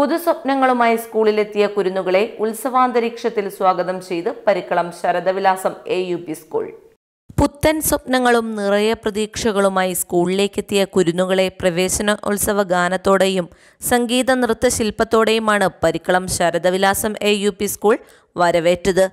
പുതുസ്വപ്നങ്ങളുമായി സ്കൂളിലെത്തിയ കുരുന്നുകളെ ഉത്സവാന്തരീക്ഷത്തിൽ സ്വാഗതം ചെയ്ത് Parikkalam Sharadavilasam A U P school പുത്തൻ സ്വപ്നങ്ങളും നിറയെ പ്രതീക്ഷകളുമായി സ്കൂളിലേക്കെത്തിയ കുരുന്നുകളെ പ്രവേശന ഉത്സവ ഗാനത്തോടെയും സംഗീത നൃത്ത ശില്പത്തോടെയുമാണ് Parikkalam Sharadavilasam A U P school വരവേറ്റത്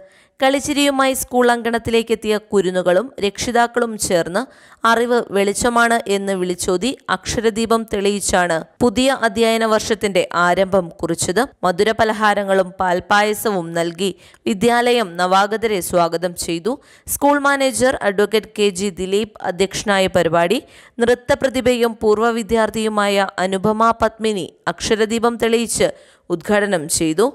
കളിച്ചിരിയുമായി സ്കൂൾ അങ്കണത്തിലേക്കെത്തിയ കുരുന്നുകളും രക്ഷിതാക്കളും ചേർന്ന് അറിവ് വെളിച്ചമാണ് എന്ന് വിളിച്ചോതി അക്ഷരദീപം തെളിയിച്ചാണ് പുതിയ അധ്യയന വർഷത്തിന്റെ ആരംഭം കുറിച്ചത് മധുര പലഹാരങ്ങളും പാൽപായസവും നൽകി വിദ്യാലയം നവാഗതരെ സ്വാഗതം ചെയ്തു school manager advocate K G Dileep അധ്യക്ഷനായ പരിപാടി പ്രതിഭയും പൂർവ്വ വിദ്യാർത്ഥിയുമായ അനുപമ പത്മിനി അക്ഷരദീപം തെളിയിച്ച് ഉദ്ഘാടനം ചെയ്തു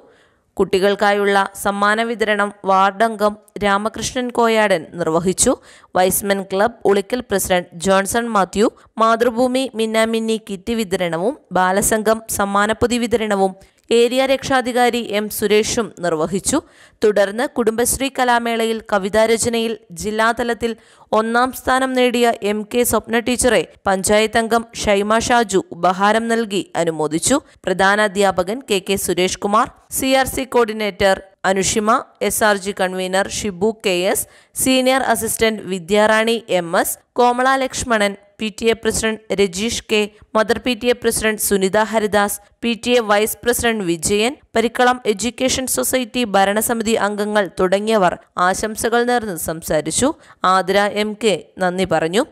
കുട്ടികൾക്കായുള്ള സമ്മാന വിതരണം വാർഡംഗം രാമകൃഷ്ണൻ കോയാടൻ നിർവഹിച്ചു Y's Men club Ulikkal president Johnson Mathew Mathrubhumi Minnaminni kit വിതരണവും ബാലസംഘം സമ്മാനപ്പൊതി വിതരണവും ഏരിയ രക്ഷാധികാരി എം സുരേഷും നിർവഹിച്ചു തുടർന്ന് കുടുംബശ്രീ കലാമേളയിൽ കവിതാരചനയിൽ ജില്ലാതലത്തിൽ ഒന്നാം സ്ഥാനം നേടിയ എം കെ സ്വപ്ന ടീച്ചറെ പഞ്ചായത്ത് അംഗം ഷൈമ ഷാജു ഉപഹാരം നൽകി അനുമോദിച്ചു പ്രധാനാധ്യാപകൻ K K Suresh Kumar C R C coordinator Anushima S R G convener Shibu K S senior assistant Vidyarani M S Komala Lakshmanan P T A president Rajeesh K mother P T A president Sunitha Haridas P T A vice president Vijayan Parikkalam education society ഭരണസമിതി അംഗങ്ങൾ തുടങ്ങിയവർ ആശംസകൾ നേർന്ന് സംസാരിച്ചു Athira M K നന്ദി പറഞ്ഞു